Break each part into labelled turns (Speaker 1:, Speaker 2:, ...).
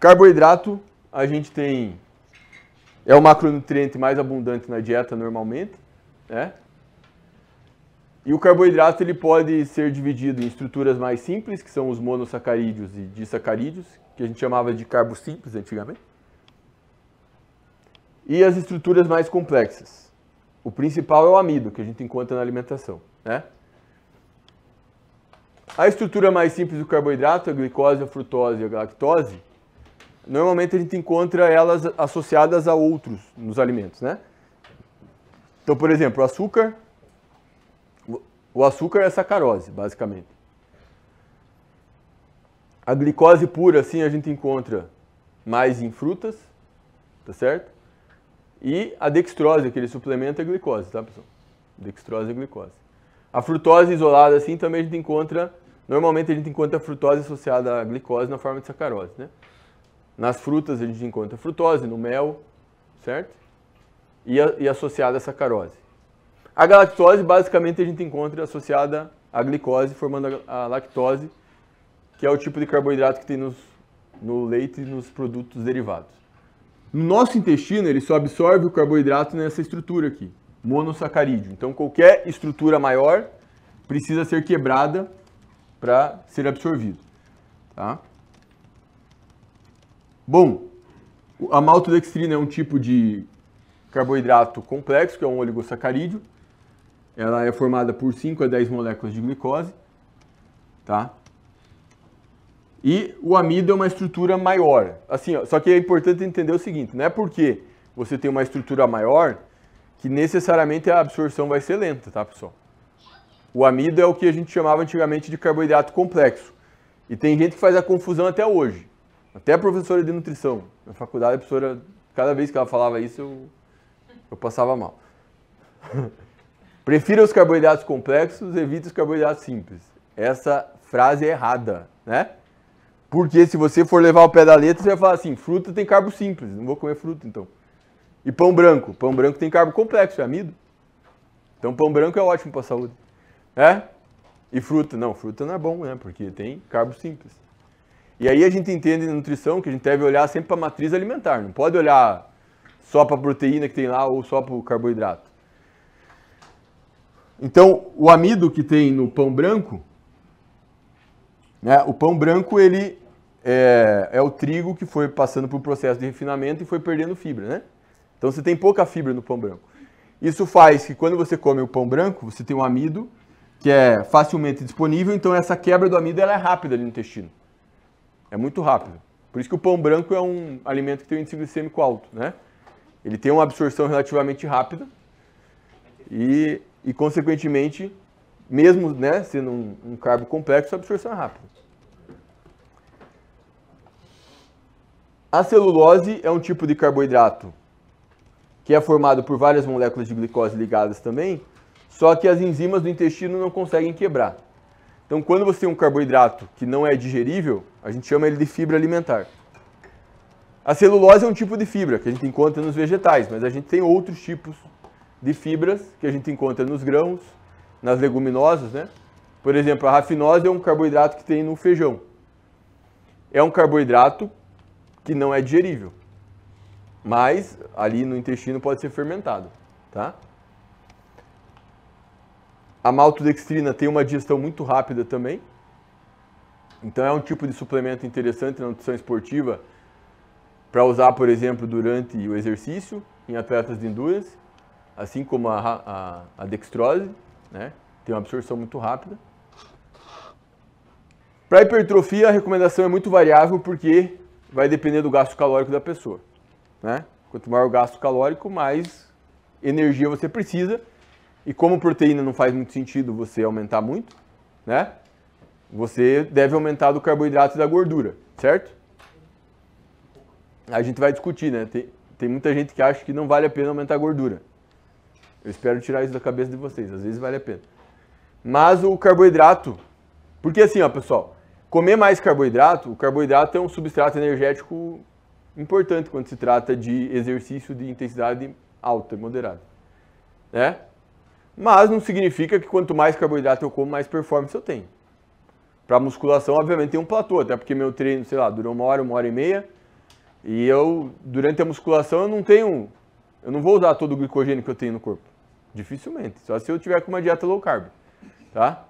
Speaker 1: Carboidrato, a gente tem é o macronutriente mais abundante na dieta normalmente, né? E o carboidrato ele pode ser dividido em estruturas mais simples, que são os monossacarídeos e disacarídeos, que a gente chamava de carbo simples antigamente. E as estruturas mais complexas. O principal é o amido, que a gente encontra na alimentação, né? A estrutura mais simples do carboidrato, é a glicose, a frutose e a galactose normalmente a gente encontra elas associadas a outros nos alimentos, né? Então, por exemplo, o açúcar, o açúcar é sacarose, basicamente. A glicose pura, assim, a gente encontra mais em frutas, tá certo? E a dextrose, aquele suplemento é glicose, tá, pessoal? Dextrose e é glicose. A frutose isolada, assim, também a gente encontra, normalmente a gente encontra a frutose associada à glicose na forma de sacarose, né? Nas frutas a gente encontra frutose, no mel, certo? E, a, e associada à sacarose. A galactose, basicamente, a gente encontra associada à glicose, formando a, a lactose, que é o tipo de carboidrato que tem nos, no leite e nos produtos derivados. No nosso intestino, ele só absorve o carboidrato nessa estrutura aqui, monossacarídeo. Então, qualquer estrutura maior precisa ser quebrada para ser absorvido. Tá? Bom, a maltodextrina é um tipo de carboidrato complexo, que é um oligosacarídeo. Ela é formada por 5 a 10 moléculas de glicose. Tá? E o amido é uma estrutura maior. Assim, ó, só que é importante entender o seguinte, não é porque você tem uma estrutura maior que necessariamente a absorção vai ser lenta, tá, pessoal? O amido é o que a gente chamava antigamente de carboidrato complexo. E tem gente que faz a confusão até hoje. Até a professora de nutrição. Na faculdade, a professora, cada vez que ela falava isso, eu, eu passava mal. Prefira os carboidratos complexos, evita os carboidratos simples. Essa frase é errada, né? Porque se você for levar o pé da letra, você vai falar assim, fruta tem carbo simples, não vou comer fruta então. E pão branco? Pão branco tem carbo complexo, é amido. Então pão branco é ótimo para a saúde. É? E fruta? Não, fruta não é bom, né? Porque tem carbo simples. E aí a gente entende na nutrição que a gente deve olhar sempre para a matriz alimentar, não pode olhar só para a proteína que tem lá ou só para o carboidrato. Então, o amido que tem no pão branco, né, o pão branco ele é, é o trigo que foi passando por um processo de refinamento e foi perdendo fibra, né? Então você tem pouca fibra no pão branco. Isso faz que quando você come o pão branco, você tem um amido que é facilmente disponível, então essa quebra do amido ela é rápida ali no intestino. É muito rápido. Por isso que o pão branco é um alimento que tem um índice glicêmico alto, né? Ele tem uma absorção relativamente rápida e, e consequentemente, mesmo né, sendo um, um carbo complexo, a absorção é rápida. A celulose é um tipo de carboidrato que é formado por várias moléculas de glicose ligadas também, só que as enzimas do intestino não conseguem quebrar. Então, quando você tem um carboidrato que não é digerível, a gente chama ele de fibra alimentar. A celulose é um tipo de fibra que a gente encontra nos vegetais, mas a gente tem outros tipos de fibras que a gente encontra nos grãos, nas leguminosas, né? Por exemplo, a rafinose é um carboidrato que tem no feijão. É um carboidrato que não é digerível, mas ali no intestino pode ser fermentado, tá? A maltodextrina tem uma digestão muito rápida também. Então é um tipo de suplemento interessante na nutrição esportiva para usar, por exemplo, durante o exercício em atletas de endurance, assim como a, a, a dextrose, né? tem uma absorção muito rápida. Para hipertrofia, a recomendação é muito variável porque vai depender do gasto calórico da pessoa. Né? Quanto maior o gasto calórico, mais energia você precisa e como proteína não faz muito sentido você aumentar muito, né? Você deve aumentar do carboidrato e da gordura, certo? A gente vai discutir, né? Tem, tem muita gente que acha que não vale a pena aumentar a gordura. Eu espero tirar isso da cabeça de vocês, às vezes vale a pena. Mas o carboidrato, porque assim, ó, pessoal, comer mais carboidrato, o carboidrato é um substrato energético importante quando se trata de exercício de intensidade alta, e moderada, né? Mas não significa que quanto mais carboidrato eu como, mais performance eu tenho. Para musculação, obviamente, tem um platô, até porque meu treino, sei lá, durou uma hora, uma hora e meia. E eu, durante a musculação, eu não tenho. Eu não vou usar todo o glicogênio que eu tenho no corpo. Dificilmente. Só se eu tiver com uma dieta low carb. Tá?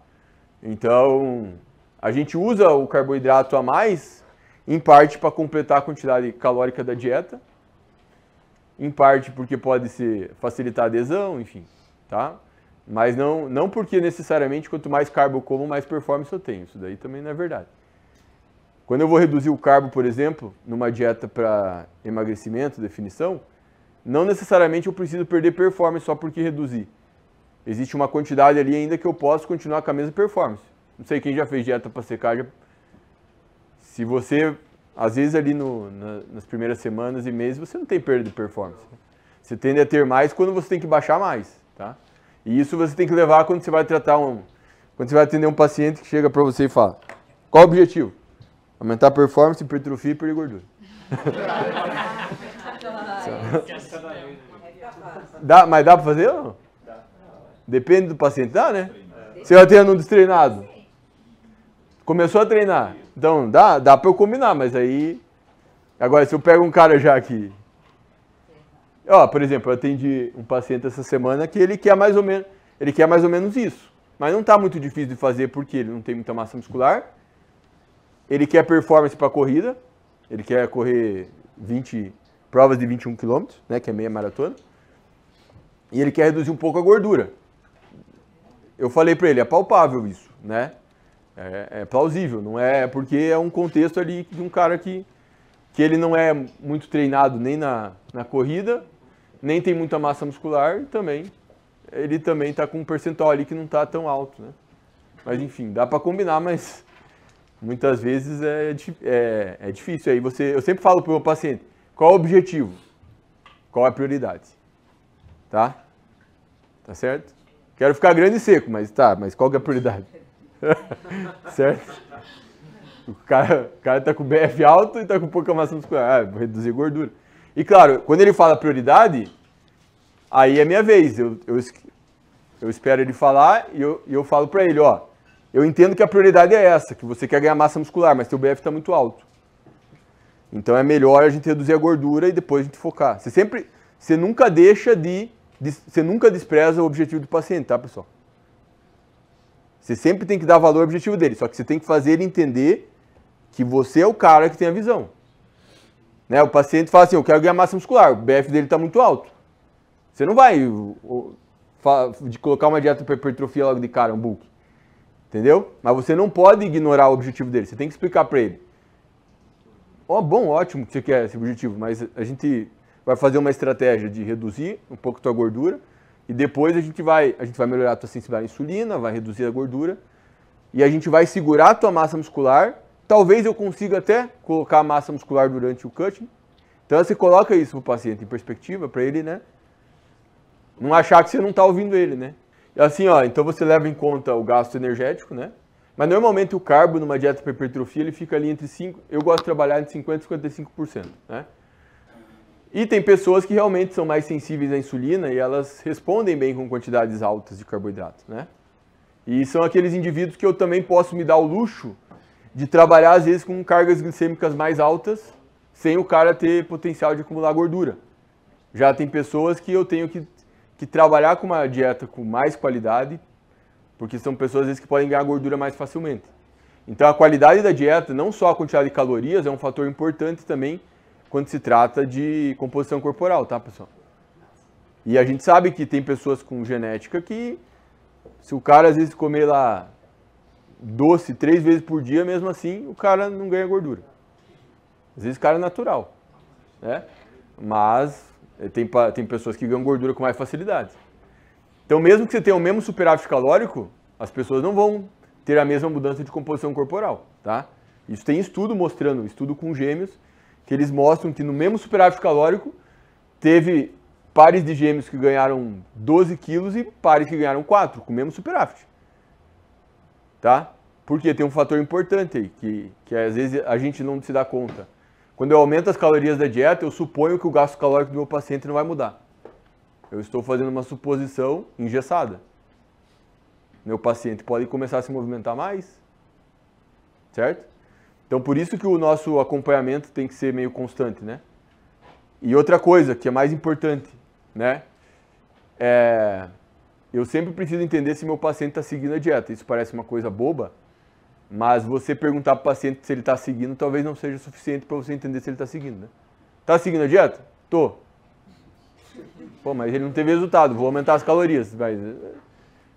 Speaker 1: Então, a gente usa o carboidrato a mais, em parte para completar a quantidade calórica da dieta, em parte porque pode se facilitar a adesão, enfim, tá? Mas não, não porque necessariamente quanto mais carbo eu como, mais performance eu tenho. Isso daí também não é verdade. Quando eu vou reduzir o carbo, por exemplo, numa dieta para emagrecimento, definição, não necessariamente eu preciso perder performance só porque reduzir. Existe uma quantidade ali ainda que eu posso continuar com a mesma performance. Não sei quem já fez dieta para secar. Já... Se você, às vezes ali no, na, nas primeiras semanas e meses, você não tem perda de performance. Você tende a ter mais quando você tem que baixar mais, tá? E isso você tem que levar quando você vai tratar um. Quando você vai atender um paciente que chega para você e fala: qual o objetivo? Aumentar a performance, hipertrofia e perder gordura. dá, mas dá para fazer ou não? Depende do paciente, dá, né? Você vai ter um destreinado. Começou a treinar. Então, dá, dá para eu combinar, mas aí. Agora, se eu pego um cara já aqui Ó, por exemplo, eu atendi um paciente essa semana que ele quer mais ou menos, ele quer mais ou menos isso. Mas não está muito difícil de fazer porque ele não tem muita massa muscular. Ele quer performance para corrida. Ele quer correr 20 provas de 21 km, né, que é meia maratona. E ele quer reduzir um pouco a gordura. Eu falei para ele, é palpável isso, né? É, é plausível, não é porque é um contexto ali de um cara que que ele não é muito treinado nem na, na corrida nem tem muita massa muscular, também ele também está com um percentual ali que não está tão alto, né? Mas enfim, dá para combinar, mas muitas vezes é, é, é, difícil. Aí você, eu sempre falo para o paciente, qual é o objetivo? Qual é a prioridade? Tá? Tá certo? Quero ficar grande e seco, mas tá, mas qual que é a prioridade? certo? O cara, o cara está com BF alto e está com pouca massa muscular. Ah, vou reduzir gordura. E claro, quando ele fala prioridade, aí é minha vez. Eu, eu, eu espero ele falar e eu, eu falo para ele, ó, eu entendo que a prioridade é essa, que você quer ganhar massa muscular, mas seu BF está muito alto. Então é melhor a gente reduzir a gordura e depois a gente focar. Você sempre, você nunca deixa de, de você nunca despreza o objetivo do paciente, tá, pessoal? Você sempre tem que dar valor ao objetivo dele, só que você tem que fazer ele entender que você é o cara que tem a visão. Né? O paciente fala assim, eu quero ganhar massa muscular, o BF dele está muito alto. Você não vai de colocar uma dieta para hipertrofia logo de cara, um book. Entendeu? Mas você não pode ignorar o objetivo dele, você tem que explicar para ele. Ó, oh, bom, ótimo que você quer esse objetivo, mas a gente vai fazer uma estratégia de reduzir um pouco a tua gordura e depois a gente vai, a gente vai melhorar a tua sensibilidade à insulina, vai reduzir a gordura e a gente vai segurar a tua massa muscular Talvez eu consiga até colocar massa muscular durante o cutting. Então você coloca isso pro paciente em perspectiva para ele, né? Não achar que você não está ouvindo ele, né? Assim, ó, então você leva em conta o gasto energético, né? Mas normalmente o carbo numa dieta para hipertrofia, ele fica ali entre 5, eu gosto de trabalhar entre 50 e 55%, né? E tem pessoas que realmente são mais sensíveis à insulina e elas respondem bem com quantidades altas de carboidrato, né? E são aqueles indivíduos que eu também posso me dar o luxo de trabalhar às vezes com cargas glicêmicas mais altas, sem o cara ter potencial de acumular gordura. Já tem pessoas que eu tenho que, que trabalhar com uma dieta com mais qualidade, porque são pessoas às vezes que podem ganhar gordura mais facilmente. Então a qualidade da dieta, não só a quantidade de calorias, é um fator importante também quando se trata de composição corporal, tá, pessoal? E a gente sabe que tem pessoas com genética que se o cara às vezes comer lá doce três vezes por dia, mesmo assim o cara não ganha gordura. Às vezes o cara é natural, né? Mas eh, tem, tem pessoas que ganham gordura com mais facilidade. Então, mesmo que você tenha o mesmo superávit calórico, as pessoas não vão ter a mesma mudança de composição corporal, tá? Isso tem estudo mostrando, estudo com gêmeos, que eles mostram que no mesmo superávit calórico, teve pares de gêmeos que ganharam 12 quilos e pares que ganharam 4, com o mesmo superávit tá? Porque tem um fator importante aí, que, que às vezes a gente não se dá conta. Quando eu aumento as calorias da dieta, eu suponho que o gasto calórico do meu paciente não vai mudar. Eu estou fazendo uma suposição engessada. Meu paciente pode começar a se movimentar mais, certo? Então, por isso que o nosso acompanhamento tem que ser meio constante, né? E outra coisa que é mais importante, né? É eu sempre preciso entender se meu paciente está seguindo a dieta. Isso parece uma coisa boba, mas você perguntar para o paciente se ele está seguindo talvez não seja suficiente para você entender se ele está seguindo. Está né? Tá seguindo a dieta? Tô. Pô, mas ele não teve resultado, vou aumentar as calorias. Mas